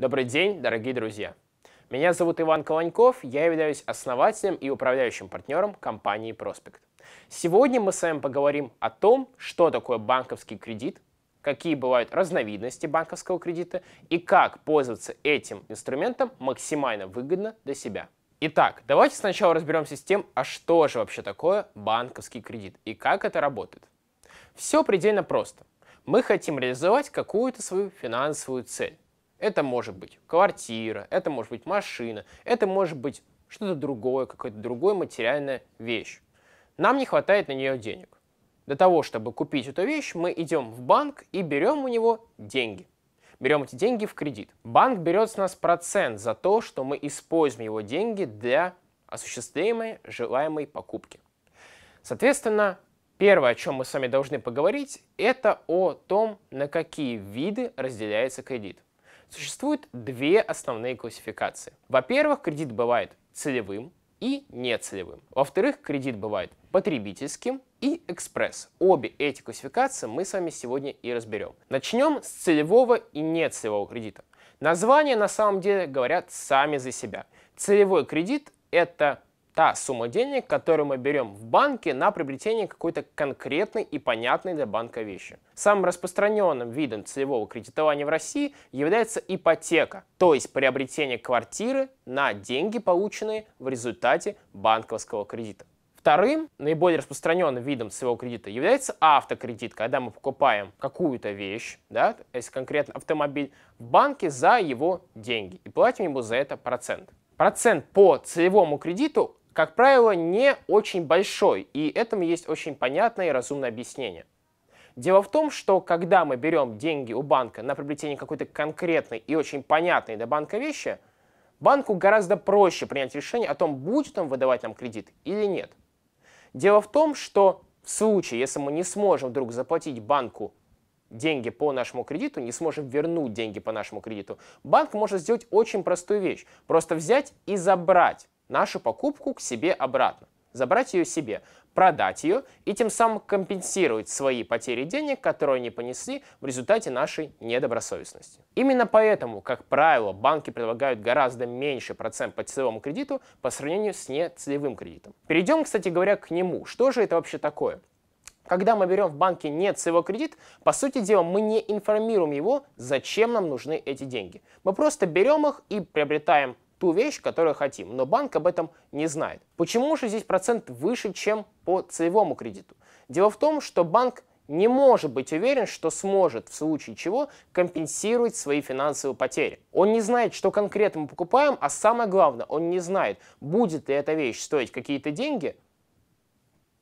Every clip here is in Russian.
Добрый день, дорогие друзья! Меня зовут Иван Колоньков, я являюсь основателем и управляющим партнером компании «Проспект». Сегодня мы с вами поговорим о том, что такое банковский кредит, какие бывают разновидности банковского кредита и как пользоваться этим инструментом максимально выгодно для себя. Итак, давайте сначала разберемся с тем, а что же вообще такое банковский кредит и как это работает. Все предельно просто. Мы хотим реализовать какую-то свою финансовую цель это может быть квартира, это может быть машина, это может быть что-то другое, какая-то другая материальная вещь. Нам не хватает на нее денег. Для того, чтобы купить эту вещь, мы идем в банк и берем у него деньги. Берем эти деньги в кредит. Банк берет с нас процент за то, что мы используем его деньги для осуществляемой желаемой покупки. Соответственно, первое, о чем мы с вами должны поговорить, это о том, на какие виды разделяется кредит. Существует две основные классификации. Во-первых, кредит бывает целевым и нецелевым. Во-вторых, кредит бывает потребительским и экспресс. Обе эти классификации мы с вами сегодня и разберем. Начнем с целевого и нецелевого кредита. Названия на самом деле говорят сами за себя. Целевой кредит – это та сумма денег, которую мы берем в банке на приобретение какой-то конкретной и понятной для банка вещи. Самым распространенным видом целевого кредитования в России является ипотека, то есть приобретение квартиры на деньги, полученные в результате банковского кредита. Вторым наиболее распространенным видом своего кредита является автокредит, когда мы покупаем какую-то вещь, да, если конкретно автомобиль, в банке за его деньги и платим ему за это процент. Процент по целевому кредиту как правило, не очень большой, и этому есть очень понятное и разумное объяснение. Дело в том, что когда мы берем деньги у банка на приобретение какой-то конкретной и очень понятной для банка вещи, банку гораздо проще принять решение о том, будет он выдавать нам кредит или нет. Дело в том, что в случае, если мы не сможем вдруг заплатить банку деньги по нашему кредиту, не сможем вернуть деньги по нашему кредиту, банк может сделать очень простую вещь. Просто взять и забрать нашу покупку к себе обратно, забрать ее себе, продать ее и тем самым компенсировать свои потери денег, которые они понесли в результате нашей недобросовестности. Именно поэтому, как правило, банки предлагают гораздо меньше процент по целевому кредиту по сравнению с нецелевым кредитом. Перейдем, кстати говоря, к нему. Что же это вообще такое? Когда мы берем в банке не целевой кредит, по сути дела мы не информируем его, зачем нам нужны эти деньги. Мы просто берем их и приобретаем ту вещь, которую хотим, но банк об этом не знает. Почему же здесь процент выше, чем по целевому кредиту? Дело в том, что банк не может быть уверен, что сможет в случае чего компенсировать свои финансовые потери. Он не знает, что конкретно мы покупаем, а самое главное, он не знает, будет ли эта вещь стоить какие-то деньги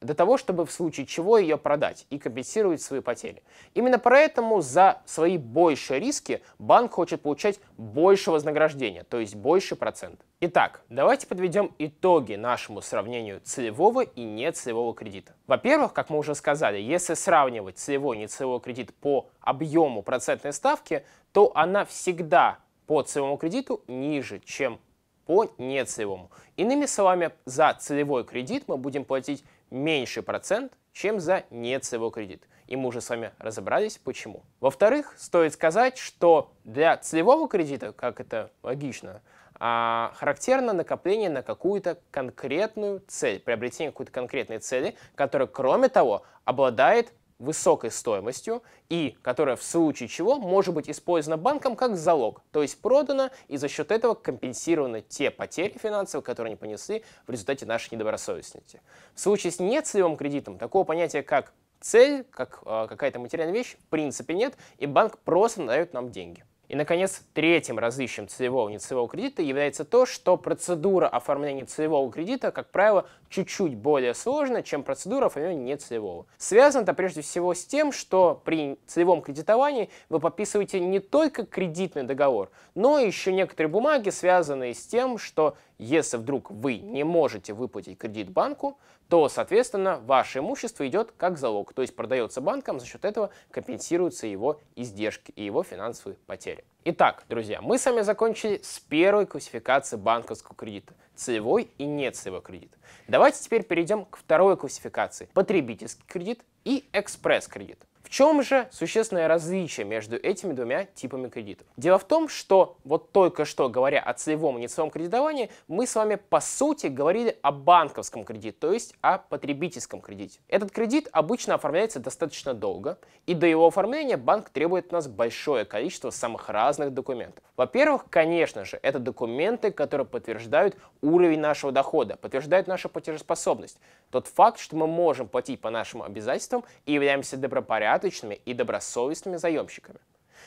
для того, чтобы в случае чего ее продать и компенсировать свои потери. Именно поэтому за свои большие риски банк хочет получать больше вознаграждения, то есть больше процент. Итак, давайте подведем итоги нашему сравнению целевого и нецелевого кредита. Во-первых, как мы уже сказали, если сравнивать целевой и нецелевой кредит по объему процентной ставки, то она всегда по целевому кредиту ниже, чем по нецелевому. Иными словами, за целевой кредит мы будем платить меньший процент, чем за не кредит. И мы уже с вами разобрались, почему. Во-вторых, стоит сказать, что для целевого кредита, как это логично, а, характерно накопление на какую-то конкретную цель, приобретение какой-то конкретной цели, которая, кроме того, обладает высокой стоимостью и которая в случае чего может быть использована банком как залог, то есть продана и за счет этого компенсированы те потери финансовые, которые они понесли в результате нашей недобросовестности. В случае с нецелевым кредитом такого понятия как цель, как э, какая-то материальная вещь, в принципе нет, и банк просто дает нам деньги. И, наконец, третьим различием целевого и нецелевого кредита является то, что процедура оформления целевого кредита, как правило, чуть-чуть более сложна, чем процедура оформления нецелевого. Связано это прежде всего с тем, что при целевом кредитовании вы подписываете не только кредитный договор, но еще некоторые бумаги, связанные с тем, что если вдруг вы не можете выплатить кредит банку, то, соответственно, ваше имущество идет как залог, то есть продается банком за счет этого компенсируются его издержки и его финансовые потери. Итак, друзья, мы с вами закончили с первой классификацией банковского кредита – целевой и нецелевой кредит. Давайте теперь перейдем к второй классификации – потребительский кредит и экспресс-кредит. В чем же существенное различие между этими двумя типами кредитов? Дело в том, что вот только что, говоря о целевом и нецелевом кредитовании, мы с вами по сути говорили о банковском кредите, то есть о потребительском кредите. Этот кредит обычно оформляется достаточно долго, и до его оформления банк требует от нас большое количество самых разных документов. Во-первых, конечно же, это документы, которые подтверждают уровень нашего дохода, подтверждают нашу платежеспособность. Тот факт, что мы можем платить по нашим обязательствам и являемся добропорядочными и добросовестными заемщиками.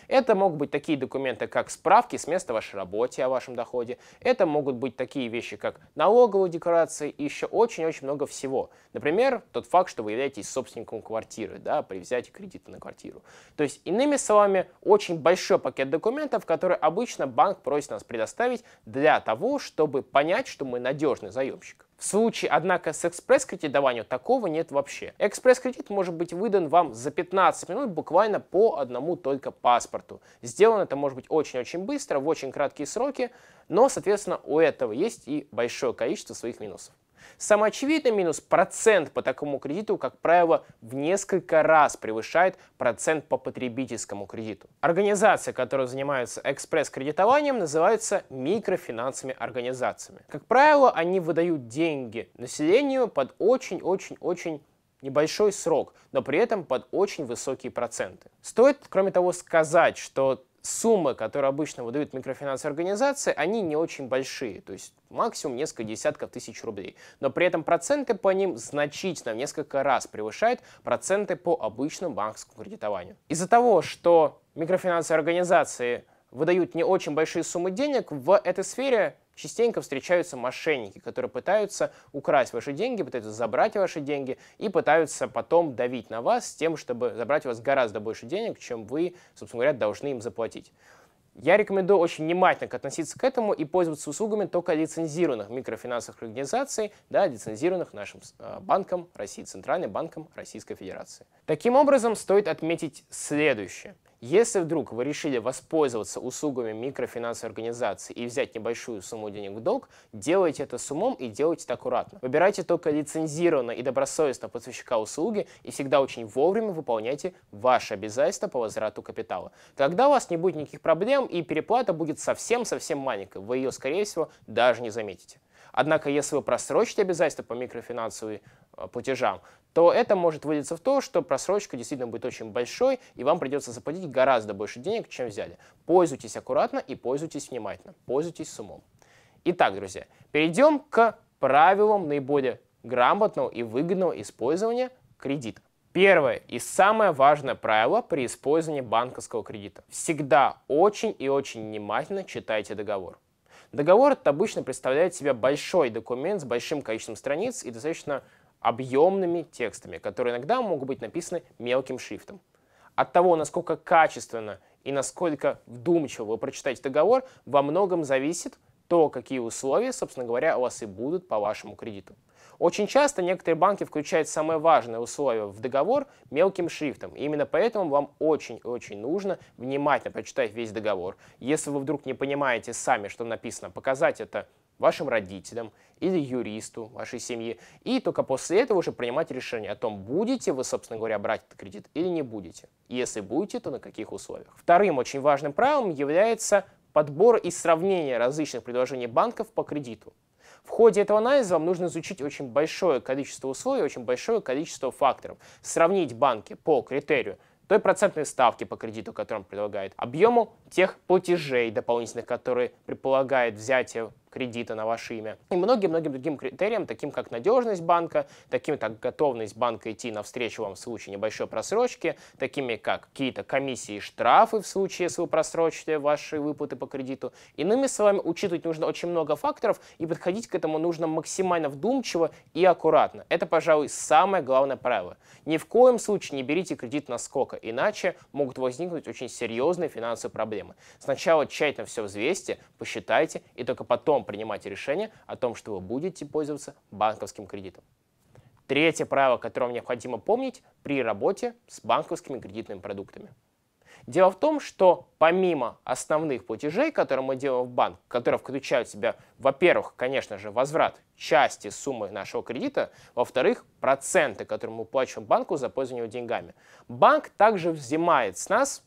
Это могут быть такие документы, как справки с места вашей работы о вашем доходе. Это могут быть такие вещи, как налоговые декларации и еще очень-очень много всего. Например, тот факт, что вы являетесь собственником квартиры да, при взятии кредита на квартиру. То есть, иными словами, очень большой пакет документов, который обычно банк просит нас предоставить для того, чтобы понять, что мы надежный заемщик. В случае, однако, с экспресс-кредитованием такого нет вообще. Экспресс-кредит может быть выдан вам за 15 минут буквально по одному только паспорту. Сделано это может быть очень-очень быстро, в очень краткие сроки, но, соответственно, у этого есть и большое количество своих минусов. Самоочевидный минус – процент по такому кредиту, как правило, в несколько раз превышает процент по потребительскому кредиту. Организации, которые занимаются экспресс-кредитованием, называются микрофинансовыми организациями. Как правило, они выдают деньги населению под очень-очень-очень небольшой срок, но при этом под очень высокие проценты. Стоит, кроме того, сказать, что суммы, которые обычно выдают микрофинансовые организации, они не очень большие, то есть максимум несколько десятков тысяч рублей. Но при этом проценты по ним значительно, в несколько раз превышают проценты по обычному банковскому кредитованию. Из-за того, что микрофинансовые организации выдают не очень большие суммы денег, в этой сфере Частенько встречаются мошенники, которые пытаются украсть ваши деньги, пытаются забрать ваши деньги и пытаются потом давить на вас с тем, чтобы забрать у вас гораздо больше денег, чем вы, собственно говоря, должны им заплатить. Я рекомендую очень внимательно относиться к этому и пользоваться услугами только лицензированных микрофинансовых организаций, да, лицензированных нашим а, банком России, Центральным банком Российской Федерации. Таким образом, стоит отметить следующее – если вдруг вы решили воспользоваться услугами микрофинансовой организации и взять небольшую сумму денег в долг, делайте это с умом и делайте это аккуратно. Выбирайте только лицензированно и добросовестно поставщика услуги и всегда очень вовремя выполняйте ваши обязательства по возврату капитала. Тогда у вас не будет никаких проблем и переплата будет совсем-совсем маленькой, вы ее, скорее всего, даже не заметите. Однако, если вы просрочите обязательства по микрофинансовым э, платежам, то это может вылиться в то, что просрочка действительно будет очень большой, и вам придется заплатить гораздо больше денег, чем взяли. Пользуйтесь аккуратно и пользуйтесь внимательно, пользуйтесь с умом. Итак, друзья, перейдем к правилам наиболее грамотного и выгодного использования кредита. Первое и самое важное правило при использовании банковского кредита. Всегда очень и очень внимательно читайте договор. Договор это обычно представляет себя большой документ с большим количеством страниц и достаточно объемными текстами, которые иногда могут быть написаны мелким шрифтом. От того, насколько качественно и насколько вдумчиво вы прочитаете договор, во многом зависит то, какие условия, собственно говоря, у вас и будут по вашему кредиту. Очень часто некоторые банки включают самое важное условие в договор мелким шрифтом. И именно поэтому вам очень-очень нужно внимательно прочитать весь договор. Если вы вдруг не понимаете сами, что написано, показать это вашим родителям или юристу вашей семьи, и только после этого уже принимать решение о том, будете вы, собственно говоря, брать этот кредит или не будете. Если будете, то на каких условиях. Вторым очень важным правилом является подбор и сравнение различных предложений банков по кредиту. В ходе этого анализа вам нужно изучить очень большое количество условий, очень большое количество факторов. Сравнить банки по критерию той процентной ставки по кредиту, которую он предлагает, объему тех платежей дополнительных, которые предполагает взятие кредита на ваше имя. И многим-многим другим критериям, таким как надежность банка, таким как готовность банка идти навстречу вам в случае небольшой просрочки, такими как какие-то комиссии и штрафы в случае, если вы просрочите ваши выплаты по кредиту. Иными словами, учитывать нужно очень много факторов, и подходить к этому нужно максимально вдумчиво и аккуратно. Это, пожалуй, самое главное правило. Ни в коем случае не берите кредит на сколько, иначе могут возникнуть очень серьезные финансовые проблемы. Сначала тщательно все взвесьте, посчитайте, и только потом принимать решение о том, что вы будете пользоваться банковским кредитом. Третье правило, которое вам необходимо помнить при работе с банковскими кредитными продуктами. Дело в том, что помимо основных платежей, которые мы делаем в банк, которые включают в себя, во-первых, конечно же, возврат части суммы нашего кредита, во-вторых, проценты, которые мы плачем банку за пользование деньгами, банк также взимает с нас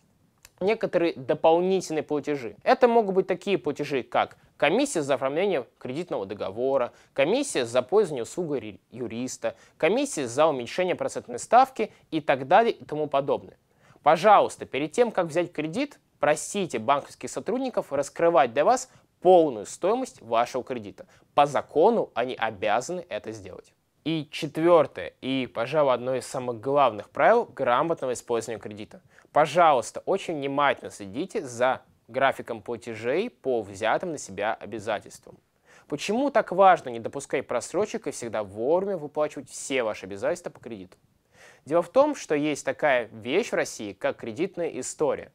некоторые дополнительные платежи. Это могут быть такие платежи, как комиссия за оформление кредитного договора, комиссия за пользование услугой юриста, комиссия за уменьшение процентной ставки и так далее и тому подобное. Пожалуйста, перед тем, как взять кредит, просите банковских сотрудников раскрывать для вас полную стоимость вашего кредита. По закону они обязаны это сделать. И четвертое, и, пожалуй, одно из самых главных правил грамотного использования кредита. Пожалуйста, очень внимательно следите за графиком платежей по взятым на себя обязательствам. Почему так важно не допускать просрочек и всегда вовремя выплачивать все ваши обязательства по кредиту? Дело в том, что есть такая вещь в России, как кредитная история.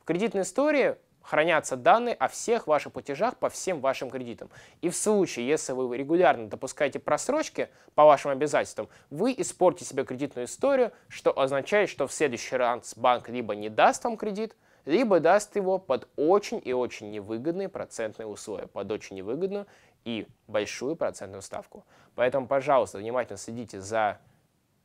В кредитной истории хранятся данные о всех ваших платежах по всем вашим кредитам. И в случае, если вы регулярно допускаете просрочки по вашим обязательствам, вы испортите себе кредитную историю, что означает, что в следующий раз банк либо не даст вам кредит, либо даст его под очень и очень невыгодные процентные условия, под очень невыгодную и большую процентную ставку. Поэтому, пожалуйста, внимательно следите за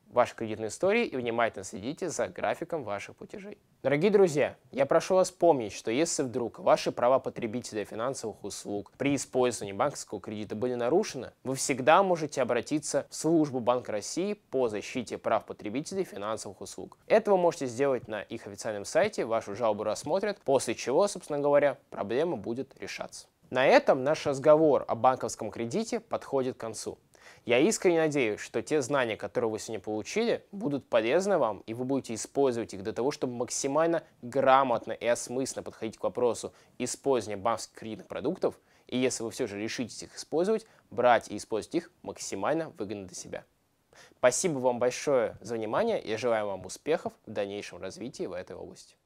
вашей кредитной историей и внимательно следите за графиком ваших платежей. Дорогие друзья, я прошу вас помнить, что если вдруг ваши права потребителя финансовых услуг при использовании банковского кредита были нарушены, вы всегда можете обратиться в службу Банка России по защите прав потребителей финансовых услуг. Это вы можете сделать на их официальном сайте, вашу жалобу рассмотрят, после чего, собственно говоря, проблема будет решаться. На этом наш разговор о банковском кредите подходит к концу. Я искренне надеюсь, что те знания, которые вы сегодня получили, будут полезны вам, и вы будете использовать их для того, чтобы максимально грамотно и осмысленно подходить к вопросу использования банковских кредитных продуктов, и если вы все же решитесь их использовать, брать и использовать их максимально выгодно для себя. Спасибо вам большое за внимание и желаю вам успехов в дальнейшем развитии в этой области.